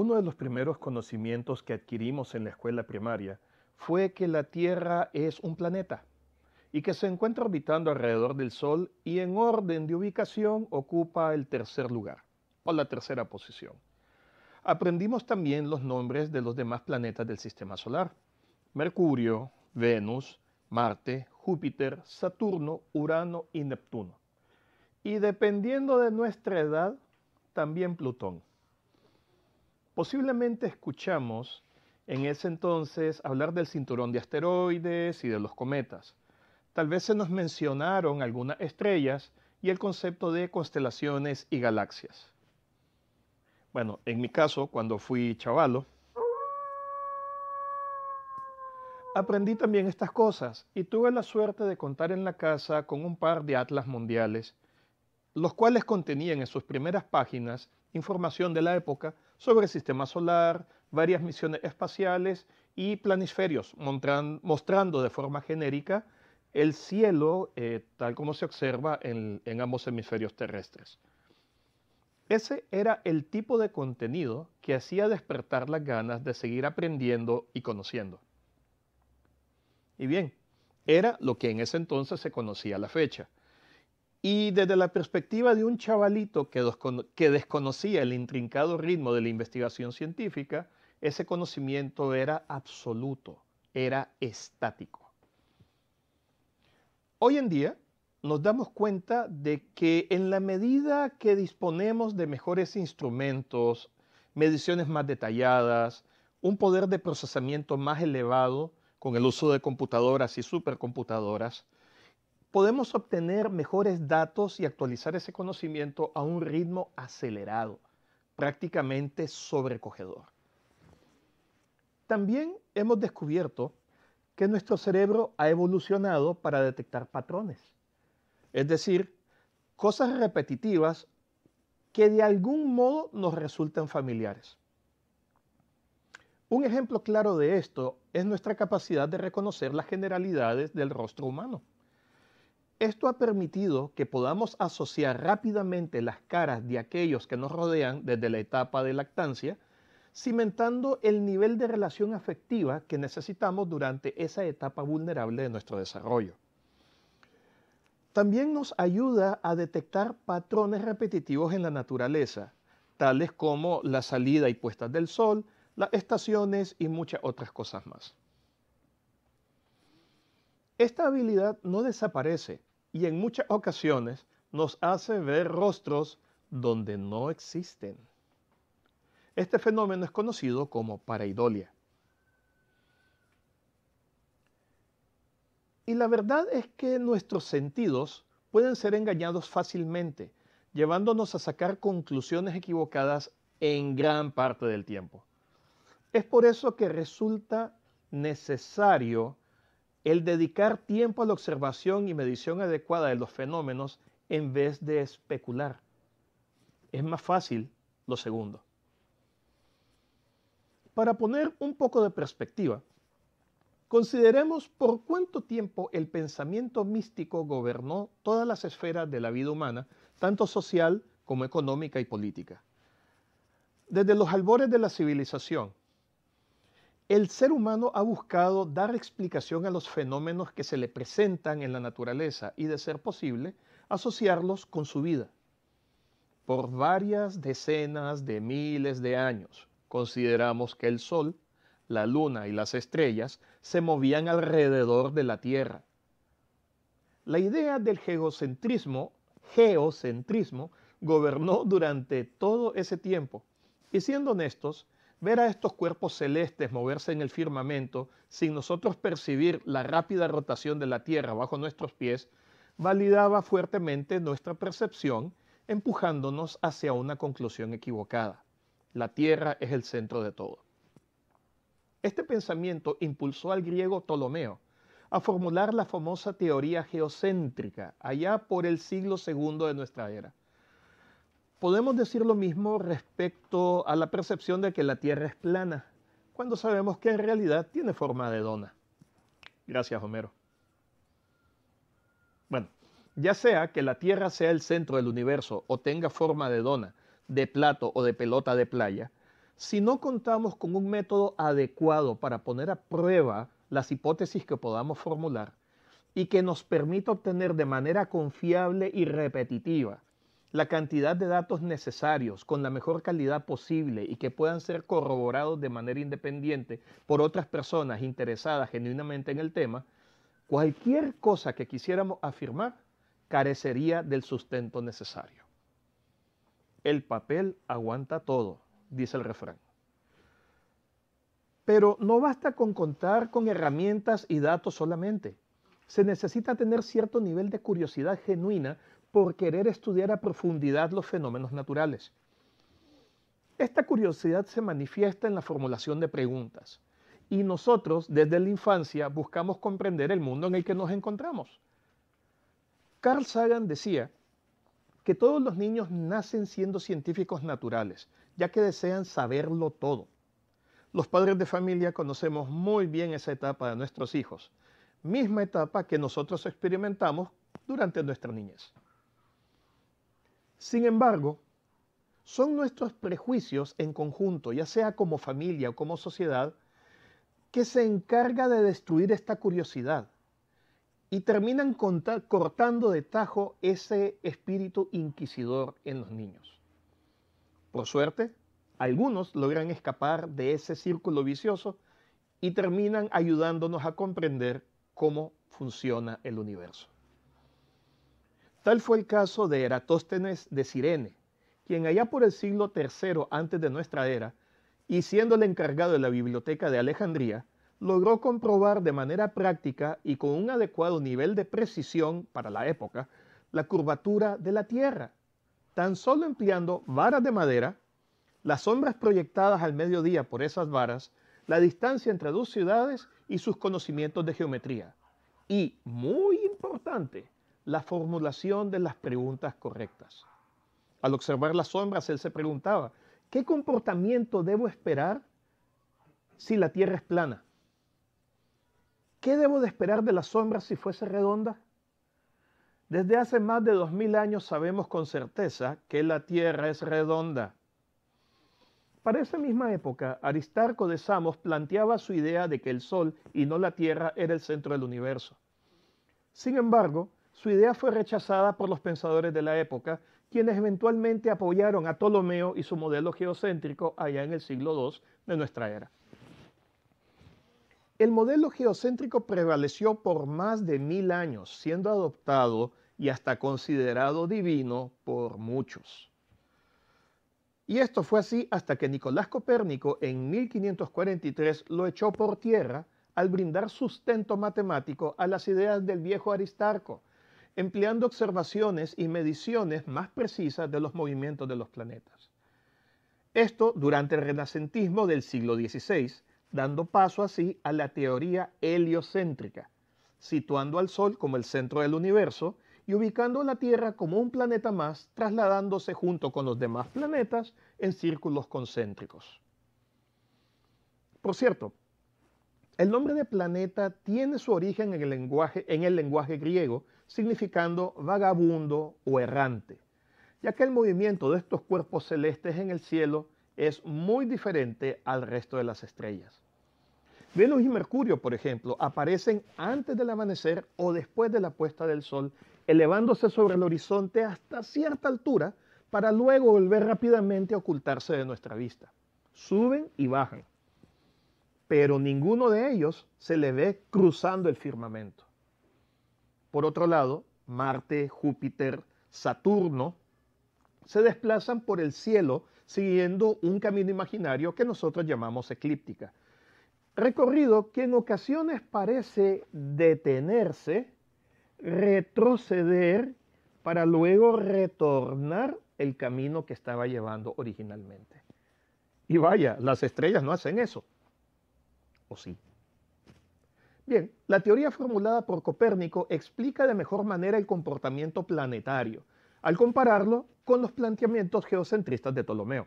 Uno de los primeros conocimientos que adquirimos en la escuela primaria fue que la Tierra es un planeta y que se encuentra orbitando alrededor del Sol y en orden de ubicación ocupa el tercer lugar o la tercera posición. Aprendimos también los nombres de los demás planetas del Sistema Solar. Mercurio, Venus, Marte, Júpiter, Saturno, Urano y Neptuno. Y dependiendo de nuestra edad, también Plutón. Posiblemente escuchamos en ese entonces hablar del cinturón de asteroides y de los cometas. Tal vez se nos mencionaron algunas estrellas y el concepto de constelaciones y galaxias. Bueno, en mi caso, cuando fui chavalo, aprendí también estas cosas y tuve la suerte de contar en la casa con un par de atlas mundiales, los cuales contenían en sus primeras páginas información de la época sobre el sistema solar, varias misiones espaciales y planisferios, mostrando de forma genérica el cielo eh, tal como se observa en, en ambos hemisferios terrestres. Ese era el tipo de contenido que hacía despertar las ganas de seguir aprendiendo y conociendo. Y bien, era lo que en ese entonces se conocía a la fecha, y desde la perspectiva de un chavalito que, desconocía el intrincado ritmo de la investigación científica, ese conocimiento era absoluto, era estático. Hoy en día nos damos cuenta de que en la medida que disponemos de mejores instrumentos, mediciones más detalladas, un poder de procesamiento más elevado con el uso de computadoras y supercomputadoras, podemos obtener mejores datos y actualizar ese conocimiento a un ritmo acelerado, prácticamente sobrecogedor. También hemos descubierto que nuestro cerebro ha evolucionado para detectar patrones, es decir, cosas repetitivas que de algún modo nos resultan familiares. Un ejemplo claro de esto es nuestra capacidad de reconocer las generalidades del rostro humano. Esto ha permitido que podamos asociar rápidamente las caras de aquellos que nos rodean desde la etapa de lactancia, cimentando el nivel de relación afectiva que necesitamos durante esa etapa vulnerable de nuestro desarrollo. También nos ayuda a detectar patrones repetitivos en la naturaleza, tales como la salida y puesta del sol, las estaciones y muchas otras cosas más. Esta habilidad no desaparece, y en muchas ocasiones nos hace ver rostros donde no existen. Este fenómeno es conocido como pareidolia. Y la verdad es que nuestros sentidos pueden ser engañados fácilmente, llevándonos a sacar conclusiones equivocadas en gran parte del tiempo. Es por eso que resulta necesario el dedicar tiempo a la observación y medición adecuada de los fenómenos en vez de especular. Es más fácil lo segundo. Para poner un poco de perspectiva, consideremos por cuánto tiempo el pensamiento místico gobernó todas las esferas de la vida humana, tanto social como económica y política. Desde los albores de la civilización el ser humano ha buscado dar explicación a los fenómenos que se le presentan en la naturaleza y, de ser posible, asociarlos con su vida. Por varias decenas de miles de años consideramos que el Sol, la Luna y las estrellas se movían alrededor de la Tierra. La idea del geocentrismo, geocentrismo gobernó durante todo ese tiempo y siendo honestos, Ver a estos cuerpos celestes moverse en el firmamento sin nosotros percibir la rápida rotación de la Tierra bajo nuestros pies validaba fuertemente nuestra percepción, empujándonos hacia una conclusión equivocada. La Tierra es el centro de todo. Este pensamiento impulsó al griego Ptolomeo a formular la famosa teoría geocéntrica allá por el siglo II de nuestra era Podemos decir lo mismo respecto a la percepción de que la Tierra es plana, cuando sabemos que en realidad tiene forma de dona. Gracias, Homero. Bueno, ya sea que la Tierra sea el centro del universo o tenga forma de dona, de plato o de pelota de playa, si no contamos con un método adecuado para poner a prueba las hipótesis que podamos formular y que nos permita obtener de manera confiable y repetitiva la cantidad de datos necesarios con la mejor calidad posible y que puedan ser corroborados de manera independiente por otras personas interesadas genuinamente en el tema, cualquier cosa que quisiéramos afirmar carecería del sustento necesario. El papel aguanta todo, dice el refrán. Pero no basta con contar con herramientas y datos solamente. Se necesita tener cierto nivel de curiosidad genuina por querer estudiar a profundidad los fenómenos naturales. Esta curiosidad se manifiesta en la formulación de preguntas y nosotros desde la infancia buscamos comprender el mundo en el que nos encontramos. Carl Sagan decía que todos los niños nacen siendo científicos naturales, ya que desean saberlo todo. Los padres de familia conocemos muy bien esa etapa de nuestros hijos, misma etapa que nosotros experimentamos durante nuestra niñez. Sin embargo, son nuestros prejuicios en conjunto, ya sea como familia o como sociedad, que se encarga de destruir esta curiosidad y terminan cortando de tajo ese espíritu inquisidor en los niños. Por suerte, algunos logran escapar de ese círculo vicioso y terminan ayudándonos a comprender cómo funciona el universo. Tal fue el caso de Eratóstenes de Cirene, quien allá por el siglo III antes de nuestra era, y siendo el encargado de la biblioteca de Alejandría, logró comprobar de manera práctica y con un adecuado nivel de precisión para la época la curvatura de la Tierra, tan solo empleando varas de madera, las sombras proyectadas al mediodía por esas varas, la distancia entre dos ciudades y sus conocimientos de geometría. Y, muy importante, la formulación de las preguntas correctas. Al observar las sombras, él se preguntaba, ¿qué comportamiento debo esperar si la Tierra es plana? ¿Qué debo de esperar de las sombras si fuese redonda? Desde hace más de 2000 años sabemos con certeza que la Tierra es redonda. Para esa misma época, Aristarco de Samos planteaba su idea de que el Sol y no la Tierra era el centro del universo. Sin embargo, su idea fue rechazada por los pensadores de la época, quienes eventualmente apoyaron a Ptolomeo y su modelo geocéntrico allá en el siglo II de nuestra era. El modelo geocéntrico prevaleció por más de mil años, siendo adoptado y hasta considerado divino por muchos. Y esto fue así hasta que Nicolás Copérnico en 1543 lo echó por tierra al brindar sustento matemático a las ideas del viejo Aristarco, empleando observaciones y mediciones más precisas de los movimientos de los planetas. Esto durante el renacentismo del siglo XVI, dando paso así a la teoría heliocéntrica, situando al Sol como el centro del universo y ubicando la Tierra como un planeta más, trasladándose junto con los demás planetas en círculos concéntricos. Por cierto, el nombre de planeta tiene su origen en el lenguaje, en el lenguaje griego, significando vagabundo o errante, ya que el movimiento de estos cuerpos celestes en el cielo es muy diferente al resto de las estrellas. Venus y Mercurio, por ejemplo, aparecen antes del amanecer o después de la puesta del sol, elevándose sobre el horizonte hasta cierta altura para luego volver rápidamente a ocultarse de nuestra vista. Suben y bajan, pero ninguno de ellos se le ve cruzando el firmamento. Por otro lado, Marte, Júpiter, Saturno, se desplazan por el cielo siguiendo un camino imaginario que nosotros llamamos eclíptica. Recorrido que en ocasiones parece detenerse, retroceder para luego retornar el camino que estaba llevando originalmente. Y vaya, las estrellas no hacen eso. ¿O sí? Bien, la teoría formulada por Copérnico explica de mejor manera el comportamiento planetario, al compararlo con los planteamientos geocentristas de Ptolomeo.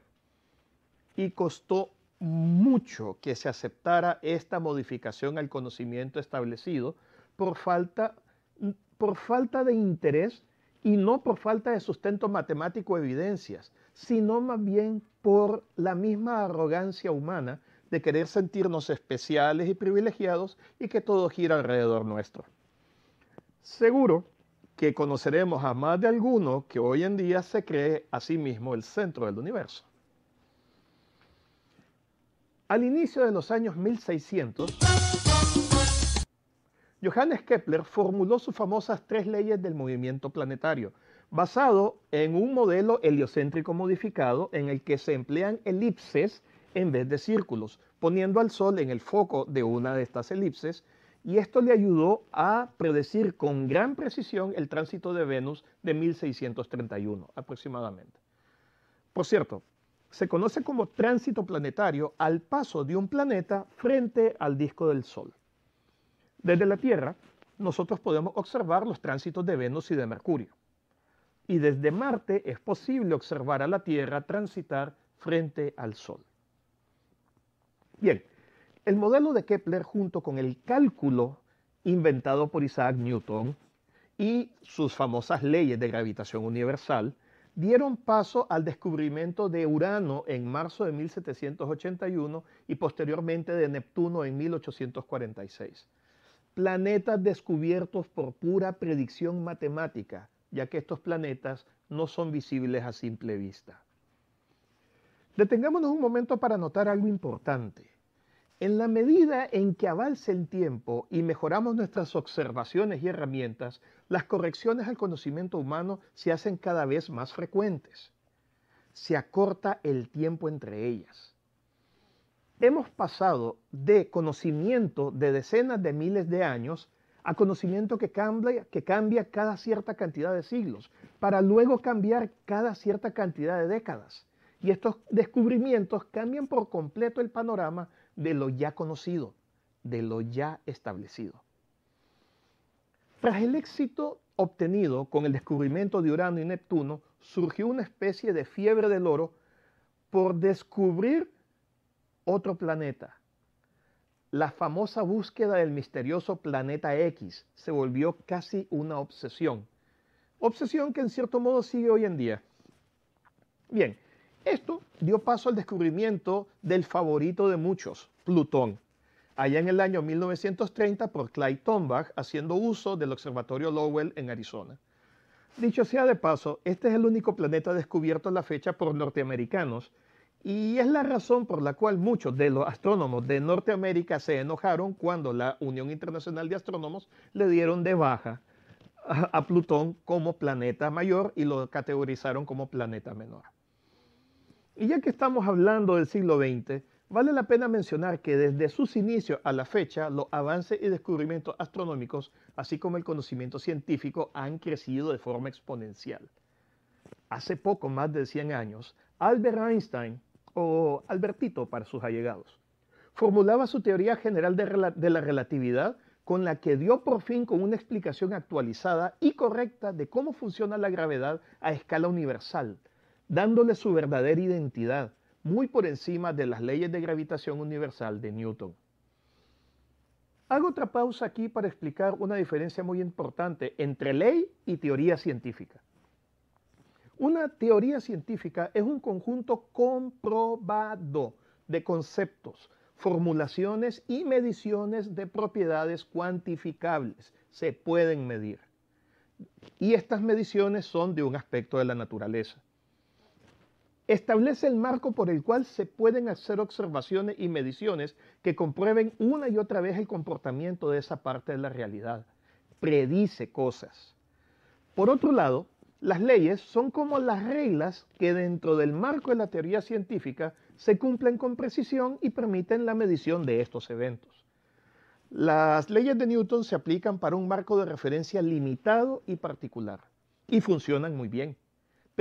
Y costó mucho que se aceptara esta modificación al conocimiento establecido por falta, por falta de interés y no por falta de sustento matemático evidencias, sino más bien por la misma arrogancia humana de querer sentirnos especiales y privilegiados y que todo gira alrededor nuestro. Seguro que conoceremos a más de alguno que hoy en día se cree a sí mismo el centro del universo. Al inicio de los años 1600, Johannes Kepler formuló sus famosas tres leyes del movimiento planetario, basado en un modelo heliocéntrico modificado en el que se emplean elipses en vez de círculos, poniendo al Sol en el foco de una de estas elipses, y esto le ayudó a predecir con gran precisión el tránsito de Venus de 1631 aproximadamente. Por cierto, se conoce como tránsito planetario al paso de un planeta frente al disco del Sol. Desde la Tierra, nosotros podemos observar los tránsitos de Venus y de Mercurio. Y desde Marte es posible observar a la Tierra transitar frente al Sol. Bien, el modelo de Kepler junto con el cálculo inventado por Isaac Newton y sus famosas leyes de gravitación universal dieron paso al descubrimiento de Urano en marzo de 1781 y posteriormente de Neptuno en 1846. Planetas descubiertos por pura predicción matemática, ya que estos planetas no son visibles a simple vista. Detengámonos un momento para notar algo importante. En la medida en que avance el tiempo y mejoramos nuestras observaciones y herramientas, las correcciones al conocimiento humano se hacen cada vez más frecuentes. Se acorta el tiempo entre ellas. Hemos pasado de conocimiento de decenas de miles de años a conocimiento que cambia, que cambia cada cierta cantidad de siglos, para luego cambiar cada cierta cantidad de décadas. Y estos descubrimientos cambian por completo el panorama de lo ya conocido, de lo ya establecido. Tras el éxito obtenido con el descubrimiento de Urano y Neptuno, surgió una especie de fiebre del oro por descubrir otro planeta. La famosa búsqueda del misterioso planeta X se volvió casi una obsesión. Obsesión que en cierto modo sigue hoy en día. Bien, esto dio paso al descubrimiento del favorito de muchos, Plutón, allá en el año 1930 por Clyde Tombaugh, haciendo uso del Observatorio Lowell en Arizona. Dicho sea de paso, este es el único planeta descubierto a la fecha por norteamericanos y es la razón por la cual muchos de los astrónomos de Norteamérica se enojaron cuando la Unión Internacional de Astrónomos le dieron de baja a Plutón como planeta mayor y lo categorizaron como planeta menor. Y ya que estamos hablando del siglo XX, Vale la pena mencionar que desde sus inicios a la fecha, los avances y descubrimientos astronómicos, así como el conocimiento científico, han crecido de forma exponencial. Hace poco más de 100 años, Albert Einstein, o Albertito para sus allegados, formulaba su teoría general de, la relatividad con la que dio por fin con una explicación actualizada y correcta de cómo funciona la gravedad a escala universal, dándole su verdadera identidad muy por encima de las leyes de gravitación universal de Newton. Hago otra pausa aquí para explicar una diferencia muy importante entre ley y teoría científica. Una teoría científica es un conjunto comprobado de conceptos, formulaciones y mediciones de propiedades cuantificables. Se pueden medir. Y estas mediciones son de un aspecto de la naturaleza establece el marco por el cual se pueden hacer observaciones y mediciones que comprueben una y otra vez el comportamiento de esa parte de la realidad. Predice cosas. Por otro lado, las leyes son como las reglas que dentro del marco de la teoría científica se cumplen con precisión y permiten la medición de estos eventos. Las leyes de Newton se aplican para un marco de referencia limitado y particular y funcionan muy bien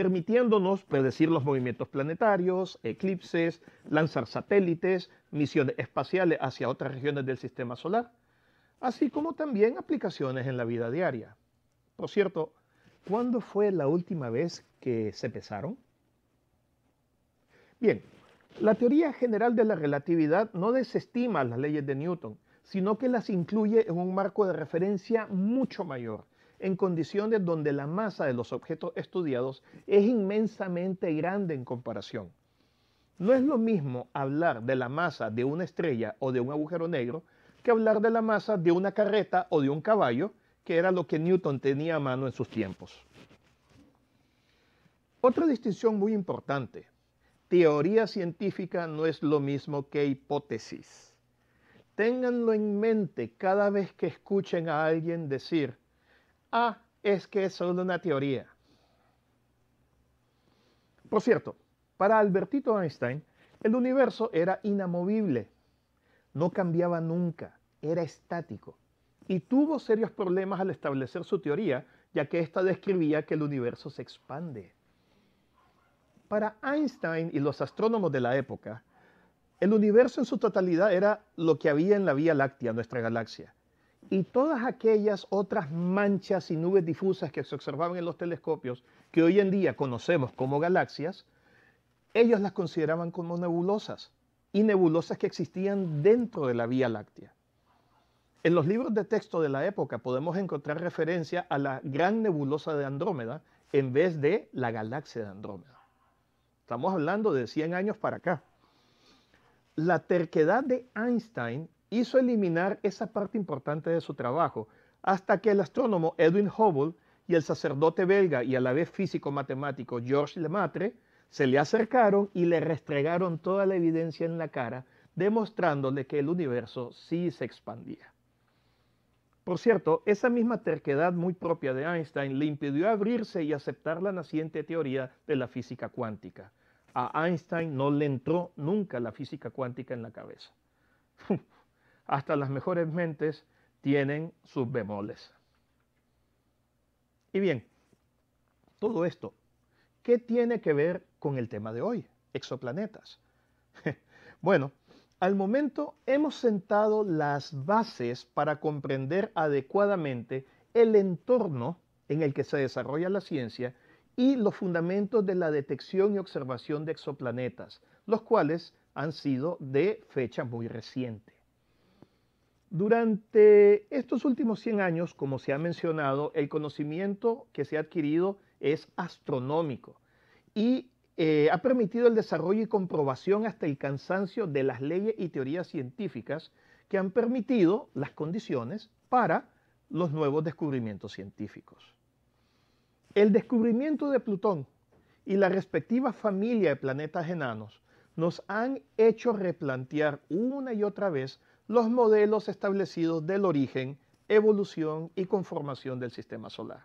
permitiéndonos predecir los movimientos planetarios, eclipses, lanzar satélites, misiones espaciales hacia otras regiones del sistema solar, así como también aplicaciones en la vida diaria. Por cierto, ¿cuándo fue la última vez que se pesaron? Bien, la teoría general de la relatividad no desestima las leyes de Newton, sino que las incluye en un marco de referencia mucho mayor en condiciones donde la masa de los objetos estudiados es inmensamente grande en comparación. No es lo mismo hablar de la masa de una estrella o de un agujero negro que hablar de la masa de una carreta o de un caballo, que era lo que Newton tenía a mano en sus tiempos. Otra distinción muy importante. Teoría científica no es lo mismo que hipótesis. Ténganlo en mente cada vez que escuchen a alguien decir, Ah, es que es solo una teoría. Por cierto, para Albertito Einstein, el universo era inamovible, no cambiaba nunca, era estático y tuvo serios problemas al establecer su teoría, ya que ésta describía que el universo se expande. Para Einstein y los astrónomos de la época, el universo en su totalidad era lo que había en la Vía Láctea, nuestra galaxia, y todas aquellas otras manchas y nubes difusas que se observaban en los telescopios, que hoy en día conocemos como galaxias, ellos las consideraban como nebulosas y nebulosas que existían dentro de la Vía Láctea. En los libros de texto de la época podemos encontrar referencia a la gran nebulosa de Andrómeda en vez de la galaxia de Andrómeda. Estamos hablando de 100 años para acá. La terquedad de Einstein hizo eliminar esa parte importante de su trabajo, hasta que el astrónomo Edwin Hubble y el sacerdote belga y a la vez físico-matemático Georges Lemaitre se le acercaron y le restregaron toda la evidencia en la cara, demostrándole que el universo sí se expandía. Por cierto, esa misma terquedad muy propia de Einstein le impidió abrirse y aceptar la naciente teoría de la física cuántica. A Einstein no le entró nunca la física cuántica en la cabeza hasta las mejores mentes tienen sus bemoles. Y bien, todo esto, ¿qué tiene que ver con el tema de hoy, exoplanetas? bueno, al momento hemos sentado las bases para comprender adecuadamente el entorno en el que se desarrolla la ciencia y los fundamentos de la detección y observación de exoplanetas, los cuales han sido de fecha muy reciente. Durante estos últimos 100 años, como se ha mencionado, el conocimiento que se ha adquirido es astronómico y eh, ha permitido el desarrollo y comprobación hasta el cansancio de las leyes y teorías científicas que han permitido las condiciones para los nuevos descubrimientos científicos. El descubrimiento de Plutón y la respectiva familia de planetas enanos nos han hecho replantear una y otra vez los modelos establecidos del origen, evolución y conformación del sistema solar.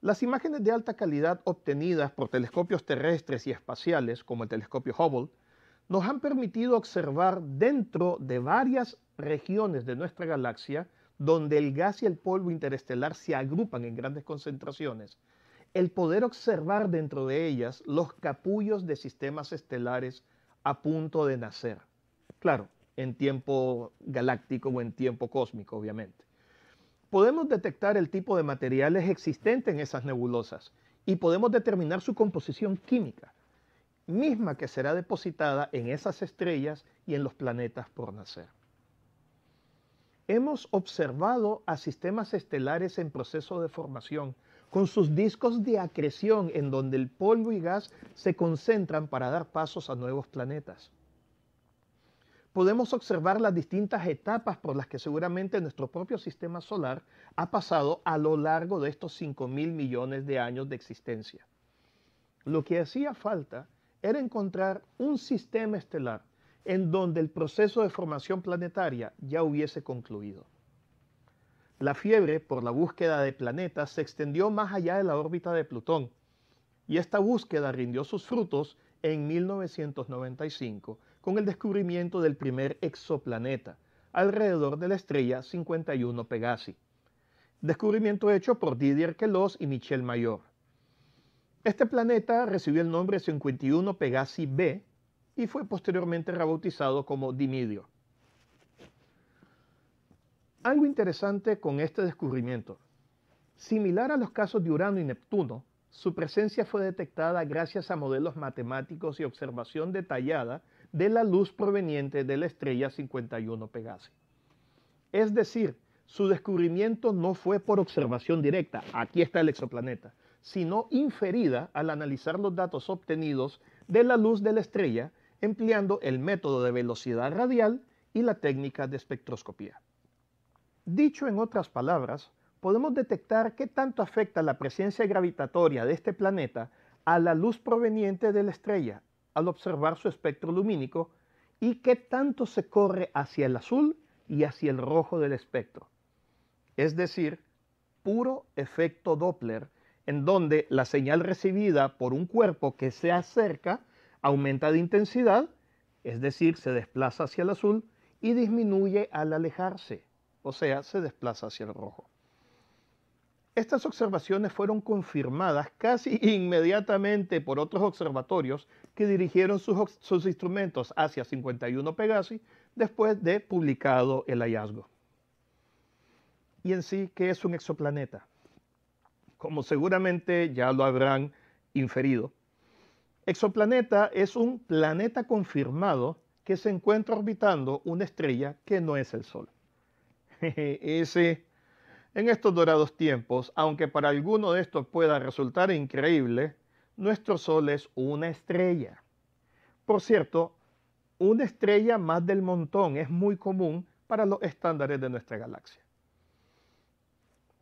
Las imágenes de alta calidad obtenidas por telescopios terrestres y espaciales, como el telescopio Hubble, nos han permitido observar dentro de varias regiones de nuestra galaxia donde el gas y el polvo interestelar se agrupan en grandes concentraciones, el poder observar dentro de ellas los capullos de sistemas estelares a punto de nacer. Claro, en tiempo galáctico o en tiempo cósmico, obviamente. Podemos detectar el tipo de materiales existentes en esas nebulosas y podemos determinar su composición química, misma que será depositada en esas estrellas y en los planetas por nacer. Hemos observado a sistemas estelares en proceso de formación, con sus discos de acreción en donde el polvo y gas se concentran para dar pasos a nuevos planetas podemos observar las distintas etapas por las que seguramente nuestro propio sistema solar ha pasado a lo largo de estos 5.000 mil millones de años de existencia. Lo que hacía falta era encontrar un sistema estelar en donde el proceso de formación planetaria ya hubiese concluido. La fiebre por la búsqueda de planetas se extendió más allá de la órbita de Plutón, y esta búsqueda rindió sus frutos en 1995, con el descubrimiento del primer exoplaneta alrededor de la estrella 51 Pegasi, descubrimiento hecho por Didier Queloz y Michel Mayor. Este planeta recibió el nombre 51 Pegasi b y fue posteriormente rebautizado como Dimidio. Algo interesante con este descubrimiento. Similar a los casos de Urano y Neptuno, su presencia fue detectada gracias a modelos matemáticos y observación detallada de la luz proveniente de la estrella 51 Pegasi. Es decir, su descubrimiento no fue por observación directa, aquí está el exoplaneta, sino inferida al analizar los datos obtenidos de la luz de la estrella empleando el método de velocidad radial y la técnica de espectroscopía. Dicho en otras palabras, podemos detectar qué tanto afecta la presencia gravitatoria de este planeta a la luz proveniente de la estrella al observar su espectro lumínico y qué tanto se corre hacia el azul y hacia el rojo del espectro. Es decir, puro efecto Doppler, en donde la señal recibida por un cuerpo que se acerca aumenta de intensidad, es decir, se desplaza hacia el azul y disminuye al alejarse, o sea, se desplaza hacia el rojo. Estas observaciones fueron confirmadas casi inmediatamente por otros observatorios que dirigieron sus, instrumentos hacia 51 Pegasi después de publicado el hallazgo. ¿Y en sí qué es un exoplaneta? Como seguramente ya lo habrán inferido, exoplaneta es un planeta confirmado que se encuentra orbitando una estrella que no es el Sol. Ese en estos dorados tiempos, aunque para alguno de estos pueda resultar increíble, nuestro Sol es una estrella. Por cierto, una estrella más del montón es muy común para los estándares de nuestra galaxia.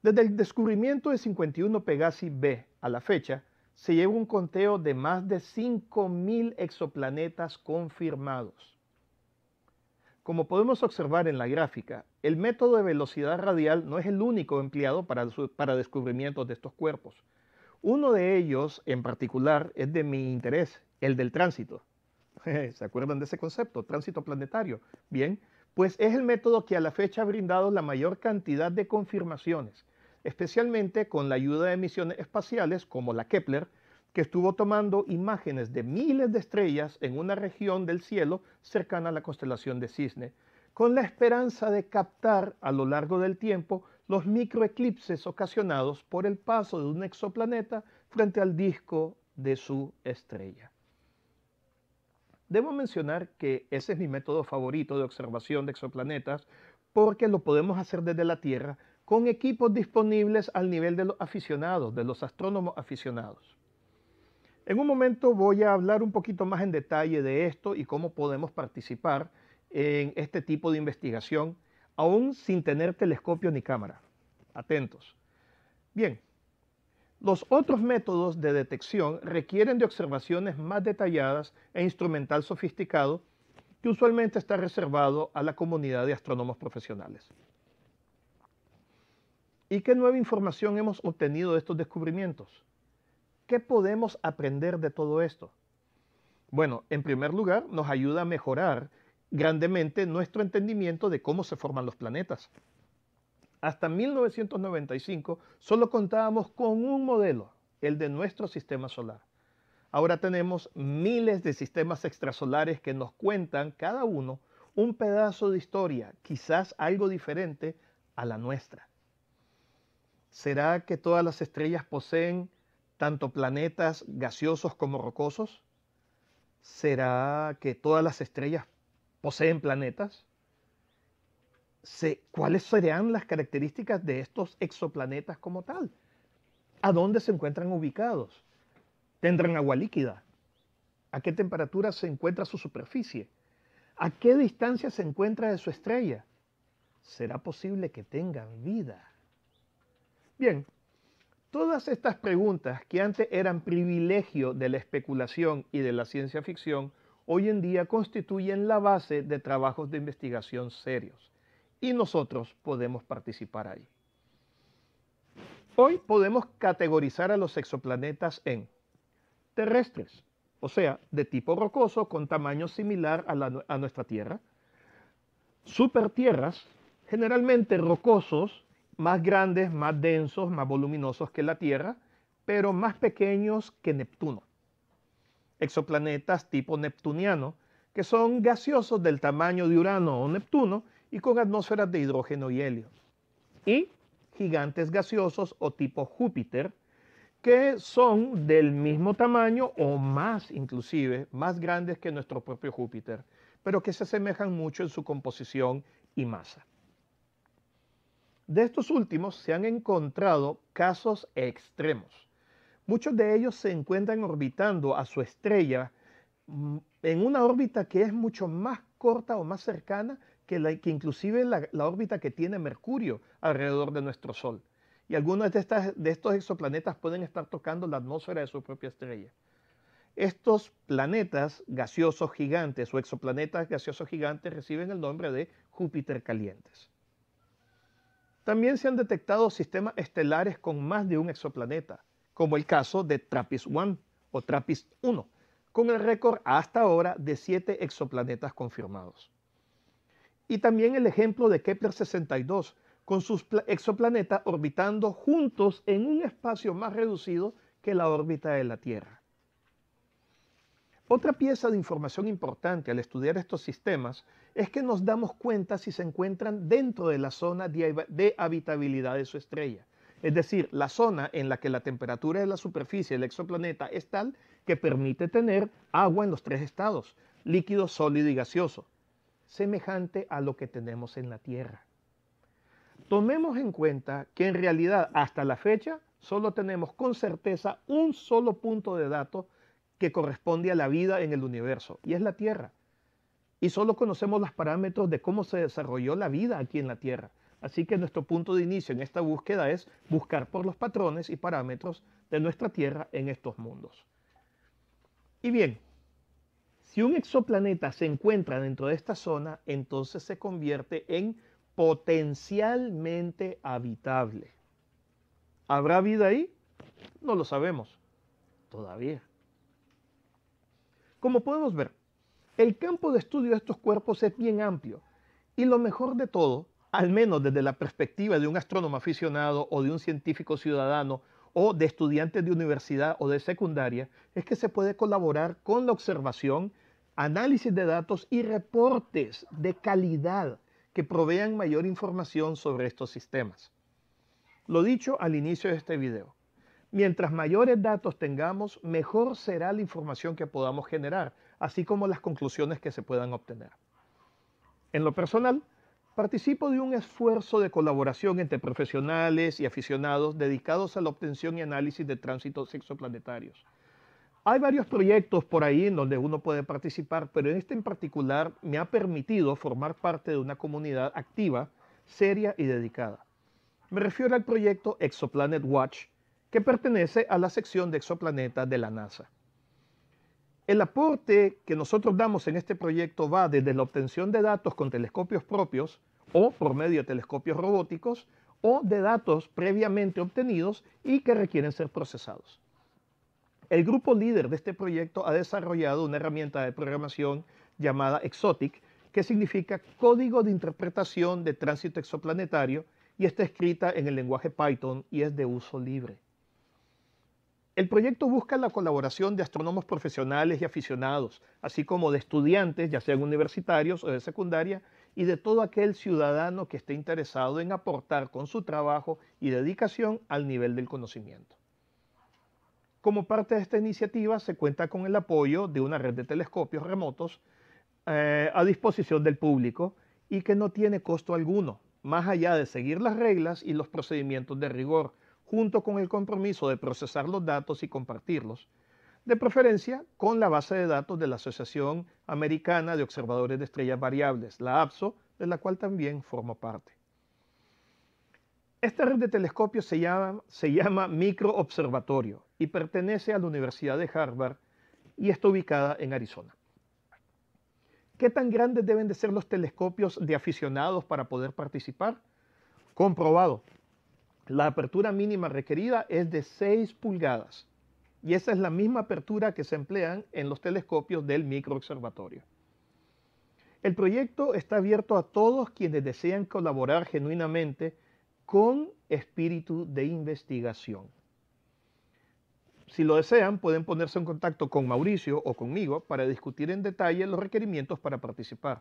Desde el descubrimiento de 51 Pegasi B a la fecha, se lleva un conteo de más de 5.000 exoplanetas confirmados. Como podemos observar en la gráfica, el método de velocidad radial no es el único empleado para, descubrimientos de estos cuerpos. Uno de ellos, en particular, es de mi interés, el del tránsito. ¿Se acuerdan de ese concepto? Tránsito planetario. Bien, pues es el método que a la fecha ha brindado la mayor cantidad de confirmaciones, especialmente con la ayuda de misiones espaciales como la Kepler, que estuvo tomando imágenes de miles de estrellas en una región del cielo cercana a la constelación de Cisne, con la esperanza de captar a lo largo del tiempo los microeclipses ocasionados por el paso de un exoplaneta frente al disco de su estrella. Debo mencionar que ese es mi método favorito de observación de exoplanetas porque lo podemos hacer desde la Tierra con equipos disponibles al nivel de los aficionados, de los astrónomos aficionados. En un momento voy a hablar un poquito más en detalle de esto y cómo podemos participar en este tipo de investigación, aún sin tener telescopio ni cámara. Atentos. Bien, los otros métodos de detección requieren de observaciones más detalladas e instrumental sofisticado que usualmente está reservado a la comunidad de astrónomos profesionales. ¿Y qué nueva información hemos obtenido de estos descubrimientos? ¿Qué podemos aprender de todo esto? Bueno, en primer lugar, nos ayuda a mejorar grandemente nuestro entendimiento de cómo se forman los planetas. Hasta 1995 solo contábamos con un modelo, el de nuestro sistema solar. Ahora tenemos miles de sistemas extrasolares que nos cuentan cada uno un pedazo de historia, quizás algo diferente a la nuestra. ¿Será que todas las estrellas poseen tanto planetas gaseosos como rocosos? ¿Será que todas las estrellas poseen planetas? ¿Cuáles serían las características de estos exoplanetas como tal? ¿A dónde se encuentran ubicados? ¿Tendrán agua líquida? ¿A qué temperatura se encuentra su superficie? ¿A qué distancia se encuentra de su estrella? ¿Será posible que tengan vida? Bien, Todas estas preguntas que antes eran privilegio de la especulación y de la ciencia ficción, hoy en día constituyen la base de trabajos de investigación serios y nosotros podemos participar ahí. Hoy podemos categorizar a los exoplanetas en terrestres, o sea, de tipo rocoso con tamaño similar a, nuestra Tierra, supertierras, generalmente rocosos más grandes, más densos, más voluminosos que la Tierra, pero más pequeños que Neptuno. Exoplanetas tipo neptuniano, que son gaseosos del tamaño de Urano o Neptuno y con atmósferas de hidrógeno y helio. Y gigantes gaseosos o tipo Júpiter, que son del mismo tamaño o más inclusive, más grandes que nuestro propio Júpiter, pero que se asemejan mucho en su composición y masa. De estos últimos se han encontrado casos extremos. Muchos de ellos se encuentran orbitando a su estrella mm, en una órbita que es mucho más corta o más cercana que, la, que inclusive la, órbita que tiene Mercurio alrededor de nuestro Sol. Y algunos de, de estos exoplanetas pueden estar tocando la atmósfera de su propia estrella. Estos planetas gaseosos gigantes o exoplanetas gaseosos gigantes reciben el nombre de Júpiter calientes. También se han detectado sistemas estelares con más de un exoplaneta, como el caso de TRAPPIST-1 o TRAPPIST-1, con el récord hasta ahora de siete exoplanetas confirmados. Y también el ejemplo de Kepler-62, con sus exoplanetas orbitando juntos en un espacio más reducido que la órbita de la Tierra. Otra pieza de información importante al estudiar estos sistemas es que nos damos cuenta si se encuentran dentro de la zona de habitabilidad de su estrella, es decir, la zona en la que la temperatura de la superficie del exoplaneta es tal que permite tener agua en los tres estados, líquido, sólido y gaseoso, semejante a lo que tenemos en la Tierra. Tomemos en cuenta que en realidad hasta la fecha solo tenemos con certeza un solo punto de dato que corresponde a la vida en el universo, y es la Tierra. Y solo conocemos los parámetros de cómo se desarrolló la vida aquí en la Tierra. Así que nuestro punto de inicio en esta búsqueda es buscar por los patrones y parámetros de nuestra Tierra en estos mundos. Y bien, si un exoplaneta se encuentra dentro de esta zona, entonces se convierte en potencialmente habitable. ¿Habrá vida ahí? No lo sabemos todavía. Como podemos ver, el campo de estudio de estos cuerpos es bien amplio y lo mejor de todo, al menos desde la perspectiva de un astrónomo aficionado o de un científico ciudadano o de estudiantes de universidad o de secundaria, es que se puede colaborar con la observación, análisis de datos y reportes de calidad que provean mayor información sobre estos sistemas. Lo dicho al inicio de este video, Mientras mayores datos tengamos, mejor será la información que podamos generar, así como las conclusiones que se puedan obtener. En lo personal, participo de un esfuerzo de colaboración entre profesionales y aficionados dedicados a la obtención y análisis de tránsitos exoplanetarios. Hay varios proyectos por ahí en donde uno puede participar, pero este en particular me ha permitido formar parte de una comunidad activa, seria y dedicada. Me refiero al proyecto Exoplanet Watch, que pertenece a la sección de exoplanetas de la NASA. El aporte que nosotros damos en este proyecto va desde la obtención de datos con telescopios propios o por medio de telescopios robóticos o de datos previamente obtenidos y que requieren ser procesados. El grupo líder de este proyecto ha desarrollado una herramienta de programación llamada Exotic, que significa Código de Interpretación de Tránsito Exoplanetario y está escrita en el lenguaje Python y es de uso libre. El proyecto busca la colaboración de astrónomos profesionales y aficionados, así como de estudiantes, ya sean universitarios o de secundaria, y de todo aquel ciudadano que esté interesado en aportar con su trabajo y dedicación al nivel del conocimiento. Como parte de esta iniciativa se cuenta con el apoyo de una red de telescopios remotos eh, a disposición del público y que no tiene costo alguno, más allá de seguir las reglas y los procedimientos de rigor junto con el compromiso de procesar los datos y compartirlos, de preferencia con la base de datos de la Asociación Americana de Observadores de Estrellas Variables, la APSO, de la cual también formo parte. Esta red de telescopios se llama, se llama Microobservatorio y pertenece a la Universidad de Harvard y está ubicada en Arizona. ¿Qué tan grandes deben de ser los telescopios de aficionados para poder participar? Comprobado, la apertura mínima requerida es de 6 pulgadas y esa es la misma apertura que se emplean en los telescopios del microobservatorio. El proyecto está abierto a todos quienes desean colaborar genuinamente con espíritu de investigación. Si lo desean, pueden ponerse en contacto con Mauricio o conmigo para discutir en detalle los requerimientos para participar,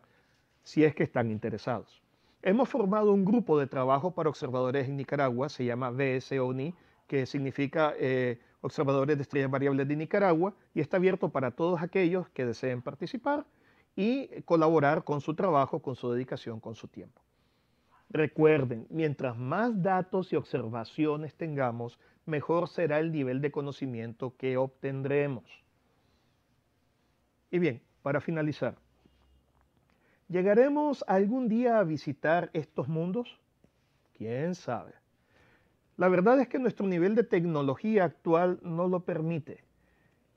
si es que están interesados. Hemos formado un grupo de trabajo para observadores en Nicaragua, se llama VSONI, que significa eh, Observadores de Estrellas Variables de Nicaragua, y está abierto para todos aquellos que deseen participar y colaborar con su trabajo, con su dedicación, con su tiempo. Recuerden, mientras más datos y observaciones tengamos, mejor será el nivel de conocimiento que obtendremos. Y bien, para finalizar, ¿Llegaremos algún día a visitar estos mundos? ¿Quién sabe? La verdad es que nuestro nivel de tecnología actual no lo permite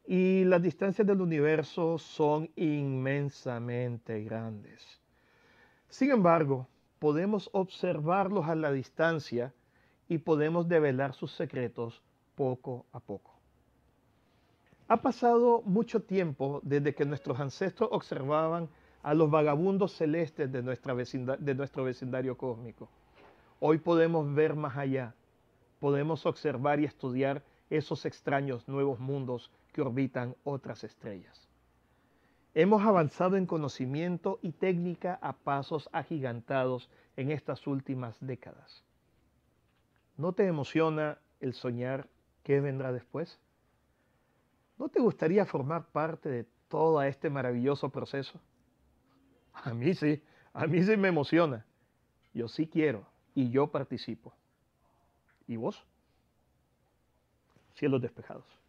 y las distancias del universo son inmensamente grandes. Sin embargo, podemos observarlos a la distancia y podemos develar sus secretos poco a poco. Ha pasado mucho tiempo desde que nuestros ancestros observaban a los vagabundos celestes de, nuestra nuestro vecindario cósmico. Hoy podemos ver más allá, podemos observar y estudiar esos extraños nuevos mundos que orbitan otras estrellas. Hemos avanzado en conocimiento y técnica a pasos agigantados en estas últimas décadas. ¿No te emociona el soñar qué vendrá después? ¿No te gustaría formar parte de todo este maravilloso proceso? A mí sí, a mí sí me emociona. Yo sí quiero y yo participo. ¿Y vos? Cielos despejados.